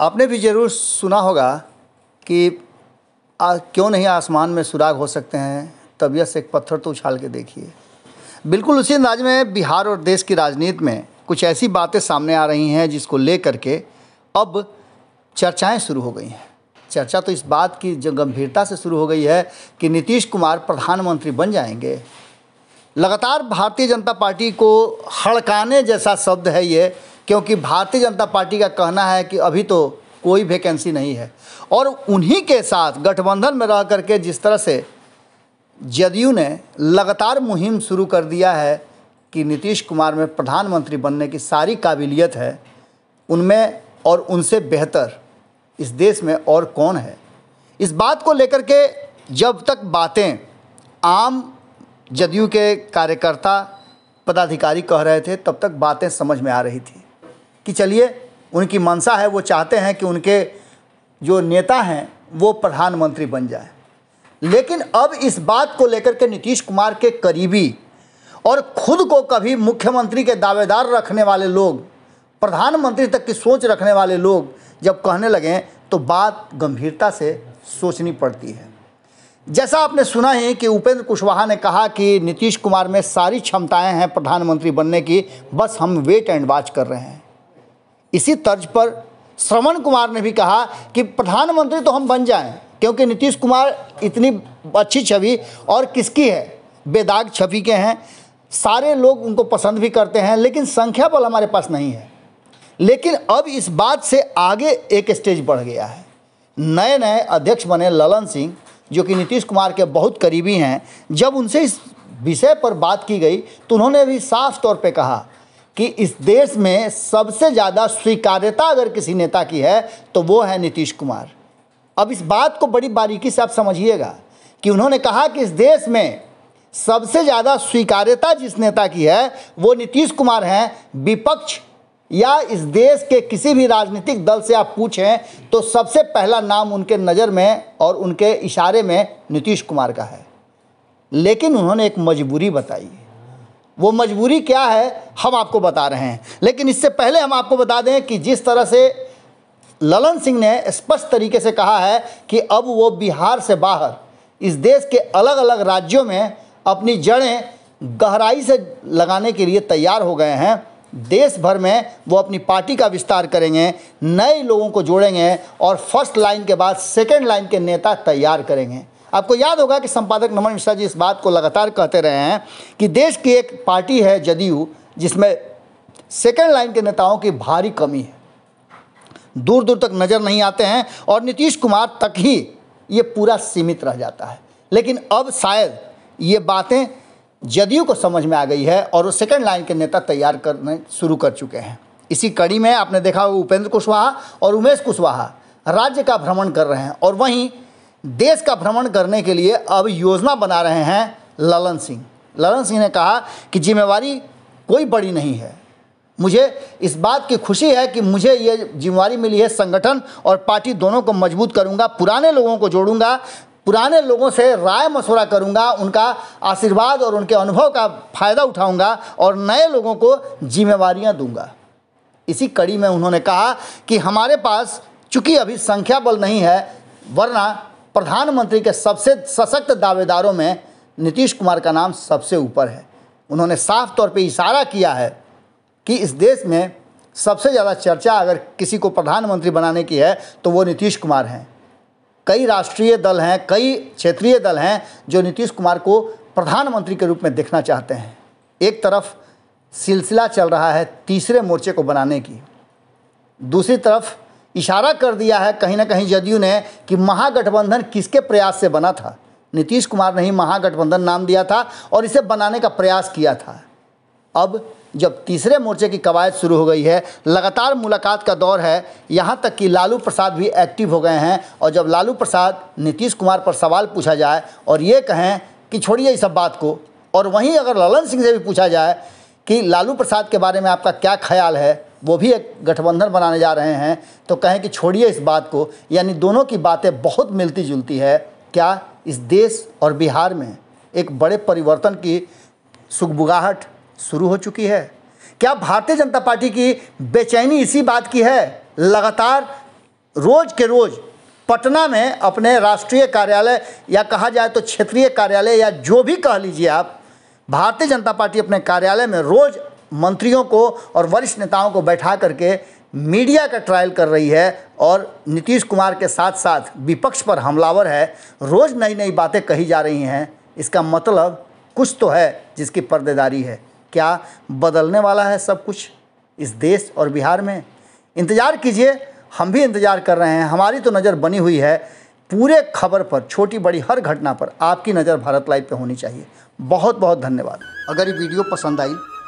आपने भी ज़रूर सुना होगा कि आ, क्यों नहीं आसमान में सुराग हो सकते हैं तबीयत से एक पत्थर तो उछाल के देखिए बिल्कुल उसी अंदाज में बिहार और देश की राजनीति में कुछ ऐसी बातें सामने आ रही हैं जिसको ले करके अब चर्चाएं शुरू हो गई हैं चर्चा तो इस बात की जो गंभीरता से शुरू हो गई है कि नीतीश कुमार प्रधानमंत्री बन जाएंगे लगातार भारतीय जनता पार्टी को हड़काने जैसा शब्द है ये क्योंकि भारतीय जनता पार्टी का कहना है कि अभी तो कोई वैकेंसी नहीं है और उन्हीं के साथ गठबंधन में रह करके जिस तरह से जदयू ने लगातार मुहिम शुरू कर दिया है कि नीतीश कुमार में प्रधानमंत्री बनने की सारी काबिलियत है उनमें और उनसे बेहतर इस देश में और कौन है इस बात को लेकर के जब तक बातें आम जदयू के कार्यकर्ता पदाधिकारी कह रहे थे तब तक बातें समझ में आ रही थी कि चलिए उनकी मंशा है वो चाहते हैं कि उनके जो नेता हैं वो प्रधानमंत्री बन जाए लेकिन अब इस बात को लेकर के नीतीश कुमार के करीबी और खुद को कभी मुख्यमंत्री के दावेदार रखने वाले लोग प्रधानमंत्री तक की सोच रखने वाले लोग जब कहने लगें तो बात गंभीरता से सोचनी पड़ती है जैसा आपने सुना है कि उपेंद्र कुशवाहा ने कहा कि नीतीश कुमार में सारी क्षमताएं हैं प्रधानमंत्री बनने की बस हम वेट एंड वॉच कर रहे हैं इसी तर्ज पर श्रवण कुमार ने भी कहा कि प्रधानमंत्री तो हम बन जाएं क्योंकि नीतीश कुमार इतनी अच्छी छवि और किसकी है बेदाग छवि के हैं सारे लोग उनको पसंद भी करते हैं लेकिन संख्या बल हमारे पास नहीं है लेकिन अब इस बात से आगे एक स्टेज बढ़ गया है नए नए अध्यक्ष बने ललन सिंह जो कि नीतीश कुमार के बहुत करीबी हैं जब उनसे इस विषय पर बात की गई तो उन्होंने भी साफ तौर पे कहा कि इस देश में सबसे ज़्यादा स्वीकार्यता अगर किसी नेता की है तो वो है नीतीश कुमार अब इस बात को बड़ी बारीकी से आप समझिएगा कि उन्होंने कहा कि इस देश में सबसे ज़्यादा स्वीकार्यता जिस नेता की है वो नीतीश कुमार हैं विपक्ष या इस देश के किसी भी राजनीतिक दल से आप पूछें तो सबसे पहला नाम उनके नज़र में और उनके इशारे में नीतीश कुमार का है लेकिन उन्होंने एक मजबूरी बताई वो मजबूरी क्या है हम आपको बता रहे हैं लेकिन इससे पहले हम आपको बता दें कि जिस तरह से ललन सिंह ने स्पष्ट तरीके से कहा है कि अब वो बिहार से बाहर इस देश के अलग अलग राज्यों में अपनी जड़ें गहराई से लगाने के लिए तैयार हो गए हैं देश भर में वो अपनी पार्टी का विस्तार करेंगे नए लोगों को जोड़ेंगे और फर्स्ट लाइन के बाद सेकेंड लाइन के नेता तैयार करेंगे आपको याद होगा कि संपादक नमन मिश्रा जी इस बात को लगातार कहते रहे हैं कि देश की एक पार्टी है जदयू जिसमें सेकेंड लाइन के नेताओं की भारी कमी है दूर दूर तक नज़र नहीं आते हैं और नीतीश कुमार तक ही ये पूरा सीमित रह जाता है लेकिन अब शायद ये बातें जदयू को समझ में आ गई है और वो सेकेंड लाइन के नेता तैयार करने शुरू कर चुके हैं इसी कड़ी में आपने देखा उपेंद्र कुशवाहा और उमेश कुशवाहा राज्य का भ्रमण कर रहे हैं और वहीं देश का भ्रमण करने के लिए अब योजना बना रहे हैं ललन सिंह ललन सिंह ने कहा कि जिम्मेवारी कोई बड़ी नहीं है मुझे इस बात की खुशी है कि मुझे ये जिम्मेवारी मिली है संगठन और पार्टी दोनों को मजबूत करूंगा पुराने लोगों को जोड़ूंगा पुराने लोगों से राय मशवरा करूंगा उनका आशीर्वाद और उनके अनुभव का फ़ायदा उठाऊंगा और नए लोगों को जिम्मेवारियां दूंगा इसी कड़ी में उन्होंने कहा कि हमारे पास चूंकि अभी संख्या बल नहीं है वरना प्रधानमंत्री के सबसे सशक्त दावेदारों में नीतीश कुमार का नाम सबसे ऊपर है उन्होंने साफ तौर पे इशारा किया है कि इस देश में सबसे ज़्यादा चर्चा अगर किसी को प्रधानमंत्री बनाने की है तो वो नीतीश कुमार हैं कई राष्ट्रीय दल हैं कई क्षेत्रीय दल हैं जो नीतीश कुमार को प्रधानमंत्री के रूप में देखना चाहते हैं एक तरफ सिलसिला चल रहा है तीसरे मोर्चे को बनाने की दूसरी तरफ इशारा कर दिया है कहीं ना कहीं जदयू ने कि महागठबंधन किसके प्रयास से बना था नीतीश कुमार ने ही महागठबंधन नाम दिया था और इसे बनाने का प्रयास किया था अब जब तीसरे मोर्चे की कवायद शुरू हो गई है लगातार मुलाकात का दौर है यहाँ तक कि लालू प्रसाद भी एक्टिव हो गए हैं और जब लालू प्रसाद नीतीश कुमार पर सवाल पूछा जाए और ये कहें कि छोड़िए इस सब बात को और वहीं अगर ललन सिंह से भी पूछा जाए कि लालू प्रसाद के बारे में आपका क्या ख्याल है वो भी एक गठबंधन बनाने जा रहे हैं तो कहें कि छोड़िए इस बात को यानी दोनों की बातें बहुत मिलती जुलती है क्या इस देश और बिहार में एक बड़े परिवर्तन की सुखबुगाहट शुरू हो चुकी है क्या भारतीय जनता पार्टी की बेचैनी इसी बात की है लगातार रोज के रोज पटना में अपने राष्ट्रीय कार्यालय या कहा जाए तो क्षेत्रीय कार्यालय या जो भी कह लीजिए आप भारतीय जनता पार्टी अपने कार्यालय में रोज मंत्रियों को और वरिष्ठ नेताओं को बैठा करके मीडिया का ट्रायल कर रही है और नीतीश कुमार के साथ साथ विपक्ष पर हमलावर है रोज़ नई नई बातें कही जा रही हैं इसका मतलब कुछ तो है जिसकी पर्देदारी है क्या बदलने वाला है सब कुछ इस देश और बिहार में इंतज़ार कीजिए हम भी इंतज़ार कर रहे हैं हमारी तो नज़र बनी हुई है पूरे खबर पर छोटी बड़ी हर घटना पर आपकी नज़र भारत लाइव पे होनी चाहिए बहुत बहुत धन्यवाद अगर ये वीडियो पसंद आई